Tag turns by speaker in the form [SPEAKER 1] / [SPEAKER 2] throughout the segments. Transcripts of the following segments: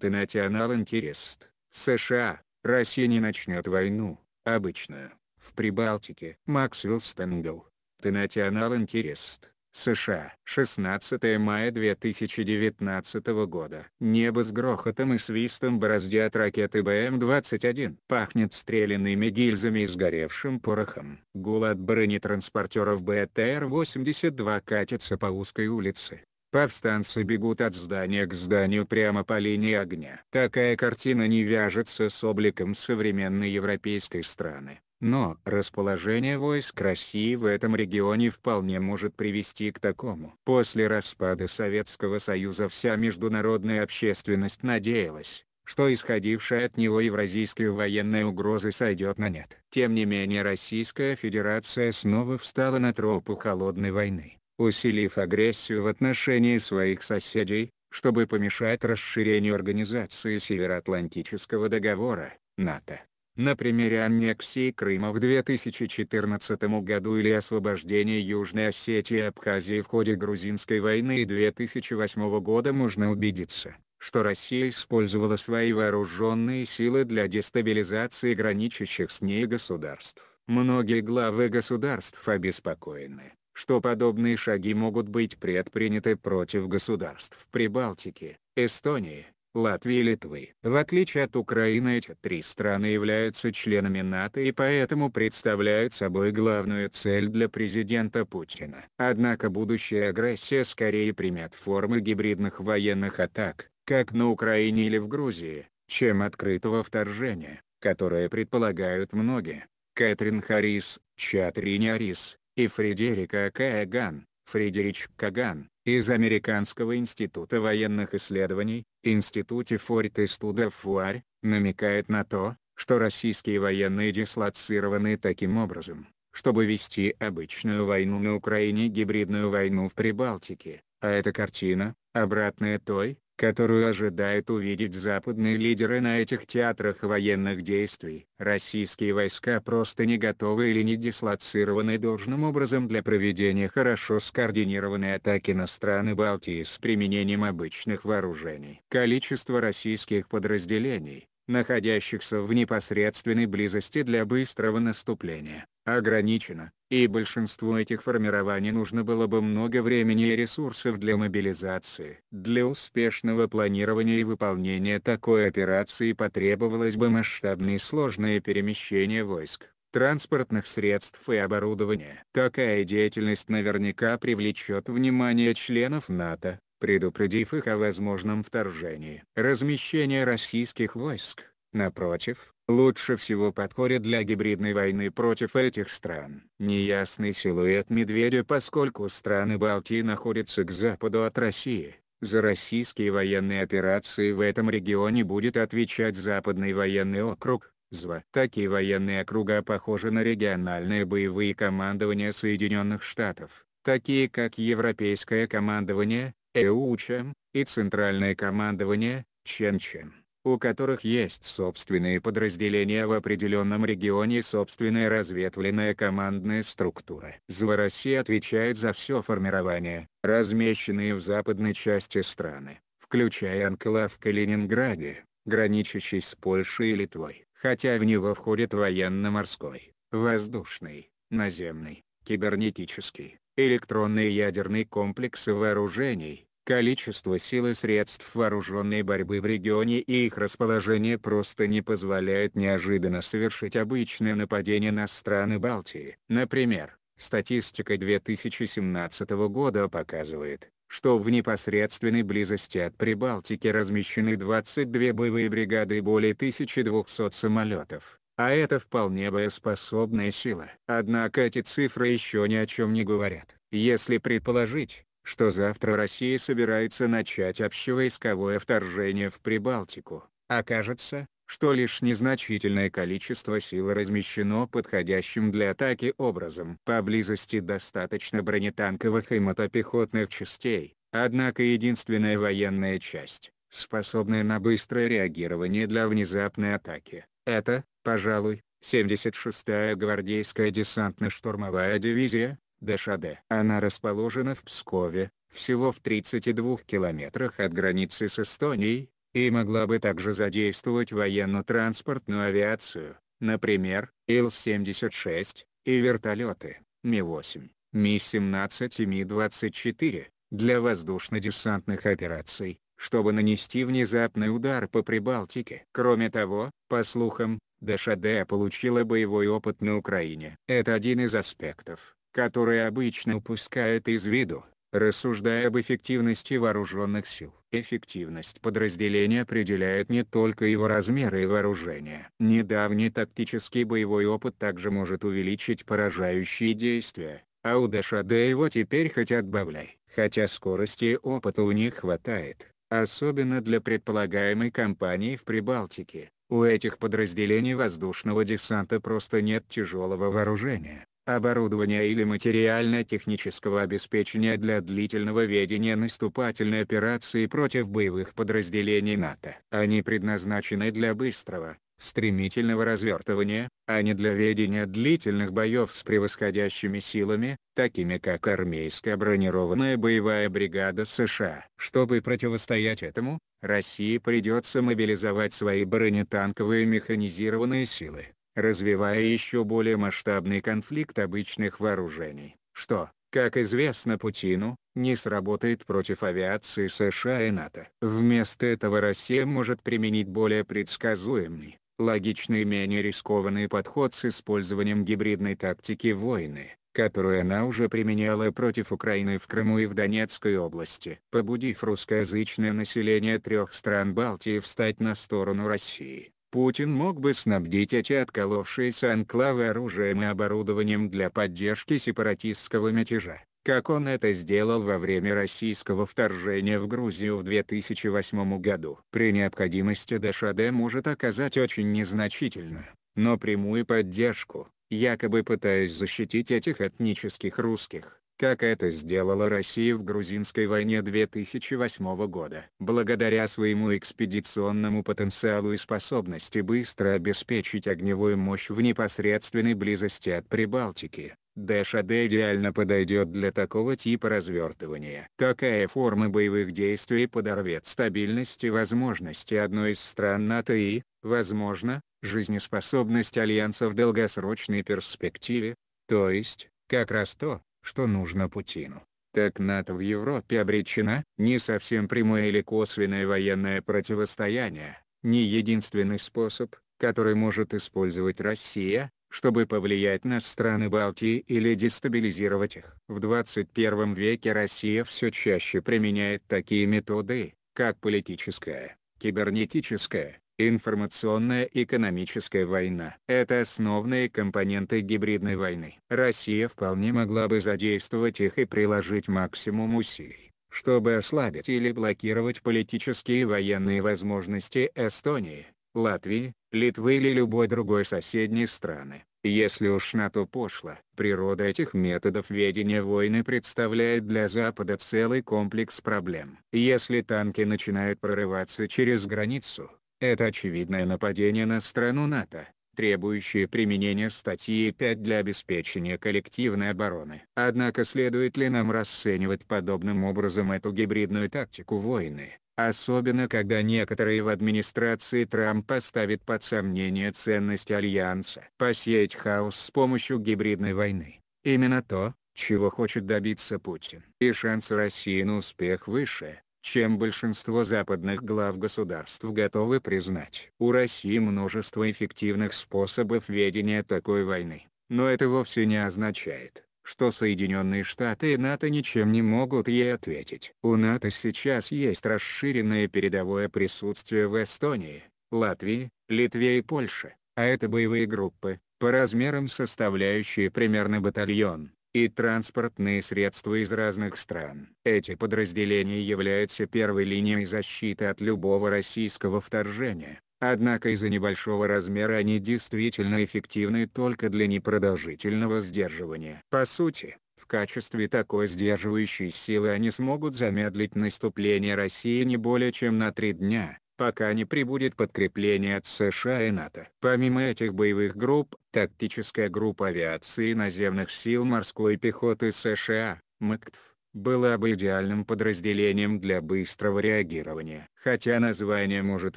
[SPEAKER 1] The National Interest, США, Россия не начнет войну, обычно, в Прибалтике. Максвелл Стенгл, The National Interest, США, 16 мая 2019 года. Небо с грохотом и свистом бороздят ракеты БМ-21. Пахнет стрелянными гильзами и сгоревшим порохом. Гул от бронетранспортеров БТР-82 катится по узкой улице. Повстанцы бегут от здания к зданию прямо по линии огня. Такая картина не вяжется с обликом современной европейской страны. Но расположение войск России в этом регионе вполне может привести к такому. После распада Советского Союза вся международная общественность надеялась, что исходившая от него евразийская военная угроза сойдет на нет. Тем не менее Российская Федерация снова встала на тропу холодной войны усилив агрессию в отношении своих соседей, чтобы помешать расширению Организации Североатлантического договора, НАТО. На примере аннексии Крыма в 2014 году или освобождения Южной Осетии и Абхазии в ходе Грузинской войны 2008 года можно убедиться, что Россия использовала свои вооруженные силы для дестабилизации граничащих с ней государств. Многие главы государств обеспокоены, что подобные шаги могут быть предприняты против государств Прибалтики, Эстонии, Латвии и Литвы. В отличие от Украины эти три страны являются членами НАТО и поэтому представляют собой главную цель для президента Путина. Однако будущая агрессия скорее примет формы гибридных военных атак, как на Украине или в Грузии, чем открытого вторжения, которое предполагают многие. Кэтрин Харрис, Чатрини Арис, и Фредерика Каган, Фредерич Каган, из Американского института военных исследований, Институте Форт и Студов Фуарь, намекает на то, что российские военные дислоцированы таким образом, чтобы вести обычную войну на Украине гибридную войну в Прибалтике, а эта картина, обратная той, которую ожидают увидеть западные лидеры на этих театрах военных действий. Российские войска просто не готовы или не дислоцированы должным образом для проведения хорошо скоординированной атаки на страны Балтии с применением обычных вооружений. Количество российских подразделений, находящихся в непосредственной близости для быстрого наступления, ограничено, и большинству этих формирований нужно было бы много времени и ресурсов для мобилизации. Для успешного планирования и выполнения такой операции потребовалось бы масштабные сложные перемещения войск транспортных средств и оборудования. Такая деятельность наверняка привлечет внимание членов НАТО, предупредив их о возможном вторжении. Размещение российских войск, напротив, лучше всего подходит для гибридной войны против этих стран. Неясный силуэт медведя поскольку страны Балтии находятся к западу от России. За российские военные операции в этом регионе будет отвечать Западный военный округ, ЗВА. Такие военные округа похожи на региональные боевые командования Соединенных Штатов, такие как Европейское командование, Эучем, и центральное командование, Ченчен, у которых есть собственные подразделения в определенном регионе и собственная разветвленная командная структура. ЗВА России отвечает за все формирование, размещенные в западной части страны, включая анклав в Калининграде, граничащий с Польшей и Литвой, хотя в него входят военно-морской, воздушный, наземный, кибернетический, электронные ядерные комплексы вооружений, количество сил и средств вооруженной борьбы в регионе и их расположение просто не позволяют неожиданно совершить обычное нападение на страны Балтии. Например, статистика 2017 года показывает, что в непосредственной близости от Прибалтики размещены 22 боевые бригады и более 1200 самолетов а это вполне боеспособная сила. Однако эти цифры еще ни о чем не говорят. Если предположить, что завтра Россия собирается начать общевойсковое вторжение в Прибалтику, окажется, что лишь незначительное количество сил размещено подходящим для атаки образом. Поблизости достаточно бронетанковых и мотопехотных частей, однако единственная военная часть, способная на быстрое реагирование для внезапной атаки, это, пожалуй, 76-я гвардейская десантно-штурмовая дивизия, Дашаде. Она расположена в Пскове, всего в 32 километрах от границы с Эстонией, и могла бы также задействовать военно-транспортную авиацию, например, Ил-76, и вертолеты, Ми-8, Ми-17 и Ми-24, для воздушно-десантных операций, чтобы нанести внезапный удар по Прибалтике. Кроме того, по слухам, Дашаде получила боевой опыт на Украине. Это один из аспектов, которые обычно упускают из виду, рассуждая об эффективности вооруженных сил. Эффективность подразделения определяет не только его размеры и вооружение. Недавний тактический боевой опыт также может увеличить поражающие действия, а у Дашада его теперь хоть отбавляй. Хотя скорости и опыта у них хватает, особенно для предполагаемой кампании в Прибалтике. У этих подразделений воздушного десанта просто нет тяжелого вооружения, оборудования или материально-технического обеспечения для длительного ведения наступательной операции против боевых подразделений НАТО. Они предназначены для быстрого, стремительного развертывания, а не для ведения длительных боев с превосходящими силами, такими как армейская бронированная боевая бригада США. Чтобы противостоять этому, России придется мобилизовать свои бронетанковые механизированные силы развивая еще более масштабный конфликт обычных вооружений, что, как известно Путину, не сработает против авиации США и НАТО. Вместо этого Россия может применить более предсказуемый, логичный и менее рискованный подход с использованием гибридной тактики войны, которую она уже применяла против Украины в Крыму и в Донецкой области, побудив русскоязычное население трех стран Балтии встать на сторону России. Путин мог бы снабдить эти отколовшиеся анклавы оружием и оборудованием для поддержки сепаратистского мятежа, как он это сделал во время российского вторжения в Грузию в 2008 году. При необходимости ДШД может оказать очень незначительную, но прямую поддержку, якобы пытаясь защитить этих этнических русских как это сделала Россия в грузинской войне 2008 года. Благодаря своему экспедиционному потенциалу и способности быстро обеспечить огневую мощь в непосредственной близости от Прибалтики, ДШД идеально подойдет для такого типа развертывания. Такая форма боевых действий подорвет стабильность и возможности одной из стран НАТО и, возможно, жизнеспособность Альянса в долгосрочной перспективе, то есть, как раз то, что нужно Путину. Так НАТО в Европе обречена, не совсем прямое или косвенное военное противостояние, не единственный способ, который может использовать Россия, чтобы повлиять на страны Балтии или дестабилизировать их. В 21 веке Россия все чаще применяет такие методы, как политическая, кибернетическая, Информационная экономическая война. Это основные компоненты гибридной войны. Россия вполне могла бы задействовать их и приложить максимум усилий, чтобы ослабить или блокировать политические и военные возможности Эстонии, Латвии, Литвы или любой другой соседней страны. Если уж на то пошло, природа этих методов ведения войны представляет для Запада целый комплекс проблем. Если танки начинают прорываться через границу, это очевидное нападение на страну НАТО, требующее применения статьи 5 для обеспечения коллективной обороны. Однако следует ли нам расценивать подобным образом эту гибридную тактику войны? Особенно когда некоторые в администрации Трампа ставят под сомнение ценность Альянса. Посеять хаос с помощью гибридной войны. Именно то, чего хочет добиться Путин. И шансы России на успех выше, чем большинство западных глав государств готовы признать. У России множество эффективных способов ведения такой войны, но это вовсе не означает, что Соединенные Штаты и НАТО ничем не могут ей ответить. У НАТО сейчас есть расширенное передовое присутствие в Эстонии, Латвии, Литве и Польше, а это боевые группы, по размерам составляющие примерно батальон, и транспортные средства из разных стран. Эти подразделения являются первой линией защиты от любого российского вторжения. Однако из-за небольшого размера они действительно эффективны только для непродолжительного сдерживания. По сути, в качестве такой сдерживающей силы они смогут замедлить наступление России не более чем на три дня, пока не прибудет подкрепление от США и НАТО. Помимо этих боевых групп, тактическая группа авиации наземных сил морской пехоты США, МКТФ, была бы идеальным подразделением для быстрого реагирования. Хотя название может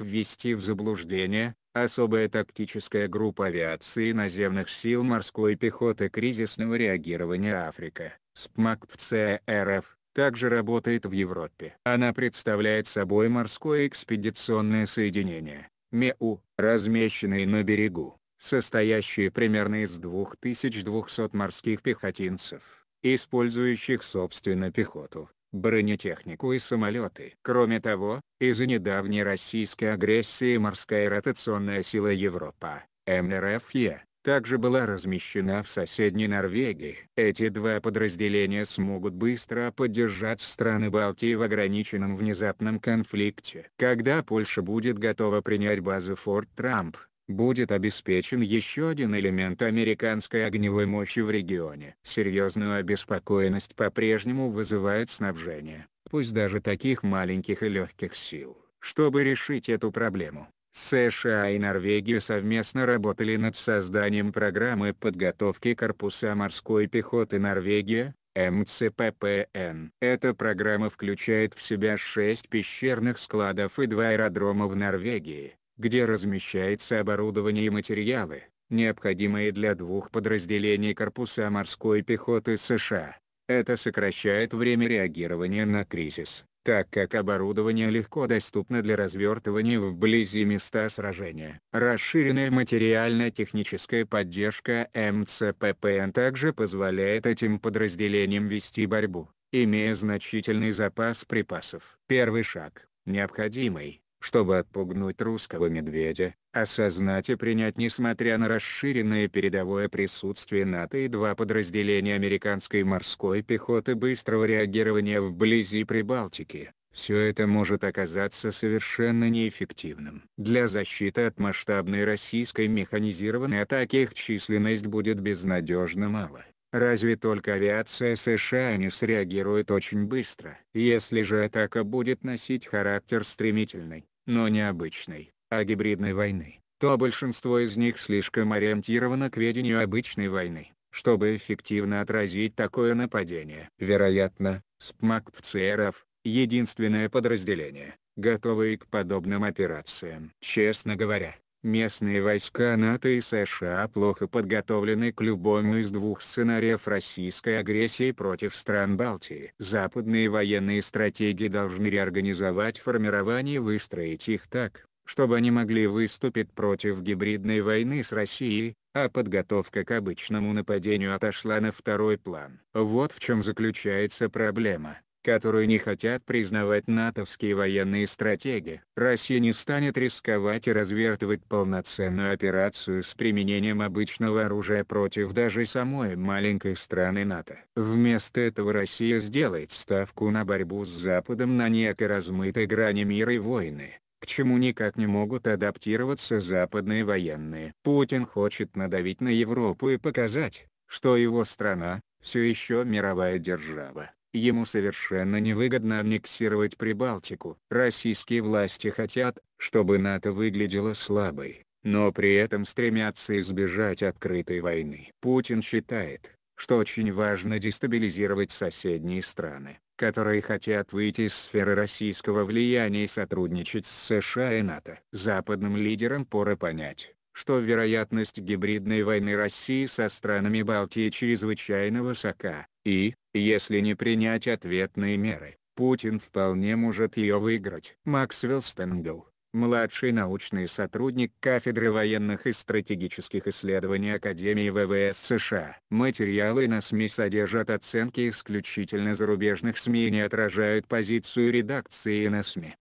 [SPEAKER 1] ввести в заблуждение, особая тактическая группа авиации наземных сил морской пехоты кризисного реагирования Африка, СПМАКТ ЦРФ, также работает в Европе. Она представляет собой морское экспедиционное соединение, МЕУ, размещенное на берегу, состоящее примерно из 2200 морских пехотинцев, использующих собственно пехоту, бронетехнику и самолеты. Кроме того, из-за недавней российской агрессии морская ротационная сила Европа, МРФЕ, также была размещена в соседней Норвегии. Эти два подразделения смогут быстро поддержать страны Балтии в ограниченном внезапном конфликте. Когда Польша будет готова принять базу Форт Трамп, будет обеспечен еще один элемент американской огневой мощи в регионе. Серьезную обеспокоенность по-прежнему вызывает снабжение, пусть даже таких маленьких и легких сил. Чтобы решить эту проблему, США и Норвегия совместно работали над созданием программы подготовки корпуса морской пехоты Норвегии МЦППН. Эта программа включает в себя 6 пещерных складов и 2 аэродрома в Норвегии, где размещается оборудование и материалы, необходимые для двух подразделений корпуса морской пехоты США. Это сокращает время реагирования на кризис так как оборудование легко доступно для развертывания вблизи места сражения. Расширенная материально-техническая поддержка МЦППН также позволяет этим подразделениям вести борьбу, имея значительный запас припасов. Первый шаг, необходимый, чтобы отпугнуть русского медведя, осознать а и принять несмотря на расширенное передовое присутствие НАТО и два подразделения американской морской пехоты быстрого реагирования вблизи Прибалтики. Все это может оказаться совершенно неэффективным. Для защиты от масштабной российской механизированной атаки их численность будет безнадежно мало. Разве только авиация США не среагирует очень быстро. Если же атака будет носить характер стремительной, но не обычной, а гибридной войны, то большинство из них слишком ориентировано к ведению обычной войны, чтобы эффективно отразить такое нападение. Вероятно, спмактфцеров — единственное подразделение, готовое к подобным операциям. Честно говоря, Местные войска НАТО и США плохо подготовлены к любому из двух сценариев российской агрессии против стран Балтии. Западные военные стратегии должны реорганизовать формирование и выстроить их так, чтобы они могли выступить против гибридной войны с Россией, а подготовка к обычному нападению отошла на второй план. Вот в чем заключается проблема которую не хотят признавать натовские военные стратеги. Россия не станет рисковать и развертывать полноценную операцию с применением обычного оружия против даже самой маленькой страны НАТО. Вместо этого Россия сделает ставку на борьбу с Западом на некой размытой грани мира и войны к чему никак не могут адаптироваться западные военные. Путин хочет надавить на Европу и показать, что его страна, все еще мировая держава ему совершенно невыгодно аннексировать Прибалтику. Российские власти хотят, чтобы НАТО выглядело слабой, но при этом стремятся избежать открытой войны. Путин считает, что очень важно дестабилизировать соседние страны, которые хотят выйти из сферы российского влияния и сотрудничать с США и НАТО. Западным лидерам пора понять, что вероятность гибридной войны России со странами Балтии чрезвычайно высока. И, если не принять ответные меры, Путин вполне может ее выиграть. Максвелл Стенгл, младший научный сотрудник кафедры военных и стратегических исследований Академии ВВС США. Материалы на СМИ содержат оценки исключительно зарубежных СМИ и не отражают позицию редакции на СМИ.